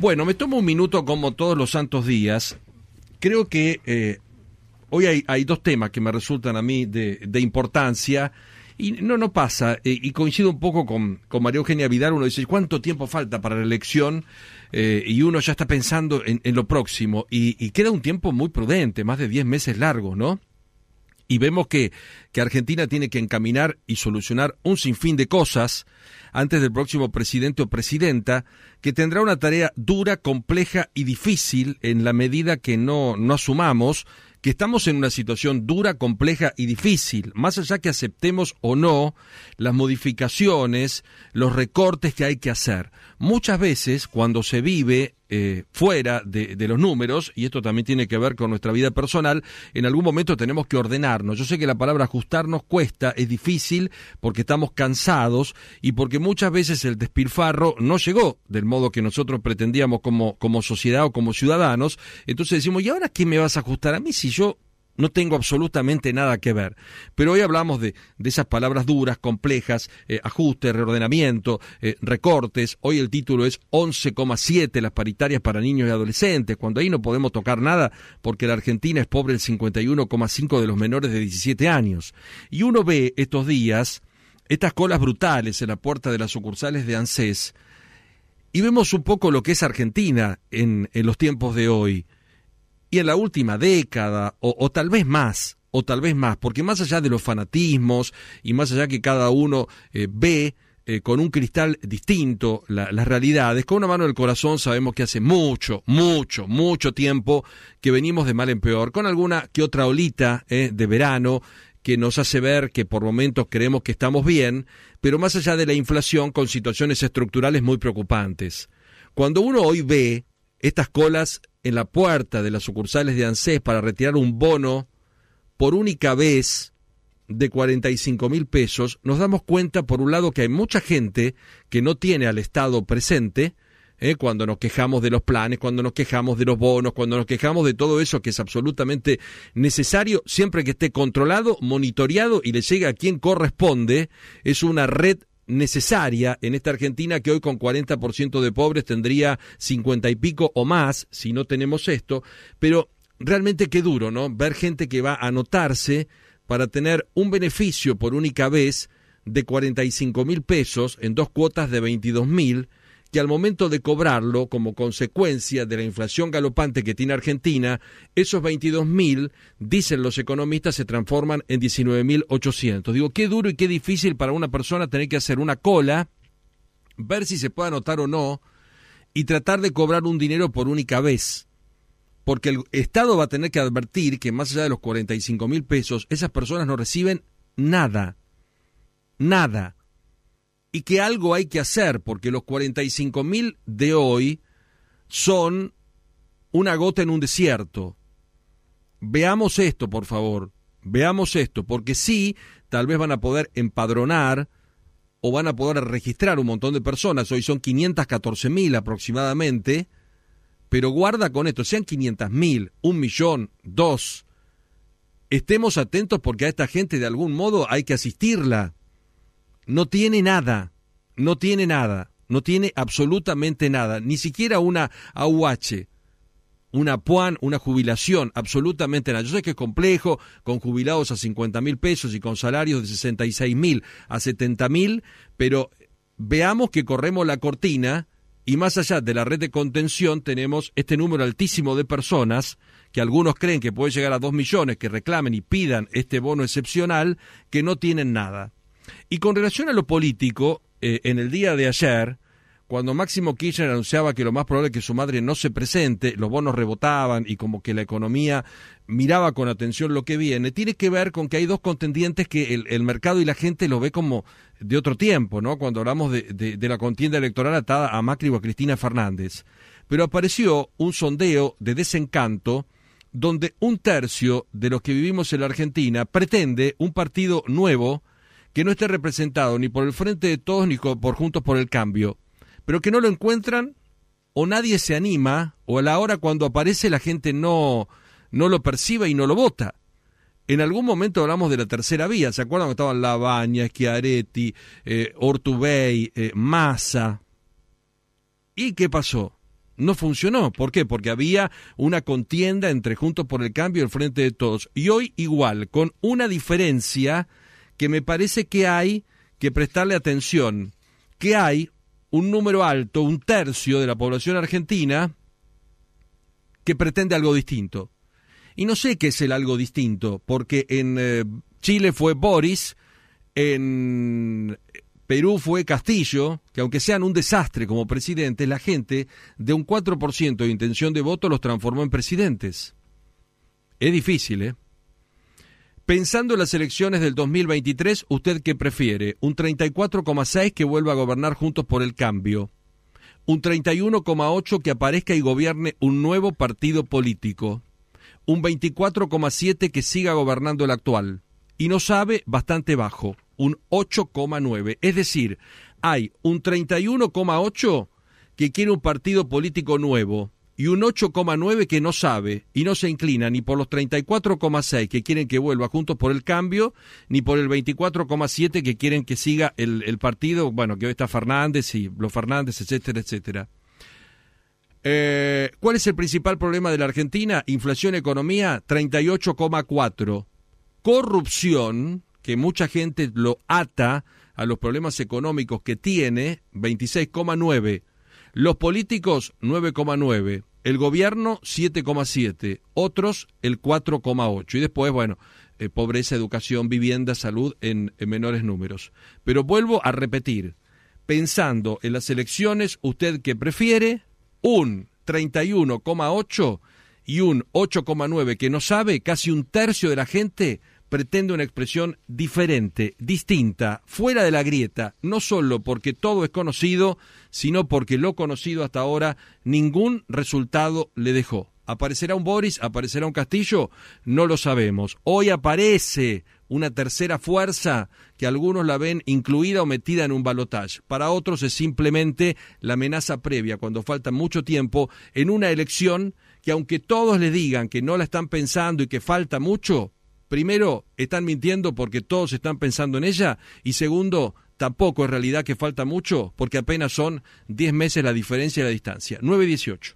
Bueno, me tomo un minuto como todos los santos días. Creo que eh, hoy hay, dos temas que me resultan a mí de, importancia. Y no, no pasa, eh, y coincido un poco con, María Eugenia Vidal, uno dice, ¿cuánto tiempo falta para la elección? Eh, y uno ya está pensando en, lo próximo, y, y, queda un tiempo muy prudente, más de 10 meses largos, ¿no? y vemos que, Argentina tiene que encaminar y solucionar un sinfín de cosas antes del próximo presidente o presidenta, que tendrá una tarea dura, compleja y difícil en la medida que no, no asumamos que estamos en una situación dura, compleja y difícil, más allá que aceptemos o no las modificaciones, los recortes que hay que hacer. Muchas veces cuando se vive eh, fuera de, los números, y esto también tiene que ver con nuestra vida personal, en algún momento tenemos que ordenarnos. Yo sé que la palabra ajustarnos cuesta, es difícil, porque estamos cansados y porque muchas veces el despilfarro no llegó del modo que nosotros pretendíamos como, como sociedad o como ciudadanos. Entonces decimos, ¿y ahora qué me vas a ajustar a mí si yo no tengo absolutamente nada que ver. Pero hoy hablamos de, esas palabras duras, complejas, eh, ajuste, reordenamiento, eh, recortes. Hoy el título es 11,7 las paritarias para niños y adolescentes, cuando ahí no podemos tocar nada porque la Argentina es pobre el 51,5 de los menores de 17 años. Y uno ve estos días estas colas brutales en la puerta de las sucursales de ANSES y vemos un poco lo que es Argentina en los tiempos de hoy. Y en la última década, o, tal vez más, o tal vez más, porque más allá de los fanatismos y más allá que cada uno eh, ve eh, con un cristal distinto las realidades, con una mano en el corazón sabemos que hace mucho, mucho, mucho tiempo que venimos de mal en peor, con alguna que otra olita eh, de verano que nos hace ver que por momentos creemos que estamos bien, pero más allá de la inflación con situaciones estructurales muy preocupantes. Cuando uno hoy ve estas colas en la puerta de las sucursales de ANSES para retirar un bono por única vez de 45 mil pesos, nos damos cuenta, por un lado, que hay mucha gente que no tiene al Estado presente, ¿eh? cuando nos quejamos de los planes, cuando nos quejamos de los bonos, cuando nos quejamos de todo eso que es absolutamente necesario, siempre que esté controlado, monitoreado y le llegue a quien corresponde, es una red necesaria en esta Argentina que hoy con 40% de pobres tendría 50 y pico o más si no tenemos esto, pero realmente qué duro, ¿no? Ver gente que va a anotarse para tener un beneficio por única vez de 45 mil pesos en dos cuotas de 22 mil que al momento de cobrarlo, como consecuencia de la inflación galopante que tiene Argentina, esos 22.000, dicen los economistas, se transforman en 19.800. Digo, qué duro y qué difícil para una persona tener que hacer una cola, ver si se puede anotar o no, y tratar de cobrar un dinero por única vez. Porque el Estado va a tener que advertir que más allá de los 45.000 mil pesos, esas personas no reciben nada. Nada y que algo hay que hacer, porque los 45 mil de hoy son una gota en un desierto. Veamos esto, por favor, veamos esto, porque sí, tal vez van a poder empadronar o van a poder registrar un montón de personas, hoy son 514 mil aproximadamente, pero guarda con esto, sean 500 mil, un millón, dos, estemos atentos porque a esta gente de algún modo hay que asistirla no tiene nada, no tiene nada, no tiene absolutamente nada, ni siquiera una AUH, una PUAN, una jubilación, absolutamente nada. Yo sé que es complejo, con jubilados a 50 mil pesos y con salarios de 66 mil a 70 mil, pero veamos que corremos la cortina y más allá de la red de contención tenemos este número altísimo de personas que algunos creen que puede llegar a 2 millones que reclamen y pidan este bono excepcional que no tienen nada. Y con relación a lo político, eh, en el día de ayer, cuando Máximo Kirchner anunciaba que lo más probable es que su madre no se presente, los bonos rebotaban y como que la economía miraba con atención lo que viene, tiene que ver con que hay dos contendientes que el, mercado y la gente lo ve como de otro tiempo, ¿no? Cuando hablamos de, de la contienda electoral atada a Macri o a Cristina Fernández. Pero apareció un sondeo de desencanto donde un tercio de los que vivimos en la Argentina pretende un partido nuevo que no esté representado ni por el Frente de Todos ni por Juntos por el Cambio, pero que no lo encuentran o nadie se anima o a la hora cuando aparece la gente no, no lo percibe y no lo vota. En algún momento hablamos de la tercera vía, ¿se acuerdan? Estaban Labaña, Chiaretti, eh, Ortubey, eh, Massa. ¿Y qué pasó? No funcionó. ¿Por qué? Porque había una contienda entre Juntos por el Cambio y el Frente de Todos. Y hoy igual, con una diferencia que me parece que hay que prestarle atención, que hay un número alto, un tercio de la población argentina que pretende algo distinto. Y no sé qué es el algo distinto, porque en eh, Chile fue Boris, en Perú fue Castillo, que aunque sean un desastre como presidentes, la gente de un 4% de intención de voto los transformó en presidentes. Es difícil, ¿eh? Pensando en las elecciones del 2023, ¿usted qué prefiere? ¿Un 34,6 que vuelva a gobernar juntos por el cambio? ¿Un 31,8 que aparezca y gobierne un nuevo partido político? ¿Un 24,7 que siga gobernando el actual? Y no sabe, bastante bajo, un 8,9. Es decir, hay un 31,8 que quiere un partido político nuevo, y un 8,9 que no sabe y no se inclina ni por los 34,6 que quieren que vuelva juntos por el cambio, ni por el 24,7 que quieren que siga el, partido, bueno, que hoy está Fernández y los Fernández, etcétera, etcétera. Eh, ¿Cuál es el principal problema de la Argentina? Inflación, economía, 38,4. Corrupción, que mucha gente lo ata a los problemas económicos que tiene, 26,9 los políticos 9,9, el gobierno 7,7, otros el 4,8 y después, bueno, eh, pobreza, educación, vivienda, salud en, menores números. Pero vuelvo a repetir, pensando en las elecciones, usted que prefiere un 31,8 y un 8,9 que no sabe, casi un tercio de la gente pretende una expresión diferente, distinta, fuera de la grieta, no solo porque todo es conocido, sino porque lo conocido hasta ahora ningún resultado le dejó. ¿Aparecerá un Boris? ¿Aparecerá un Castillo? No lo sabemos. Hoy aparece una tercera fuerza que algunos la ven incluida o metida en un balotaje. Para otros es simplemente la amenaza previa, cuando falta mucho tiempo, en una elección que aunque todos le digan que no la están pensando y que falta mucho, primero, están mintiendo porque todos están pensando en ella y segundo, tampoco es realidad que falta mucho porque apenas son 10 meses la diferencia y la distancia. 9 y 18.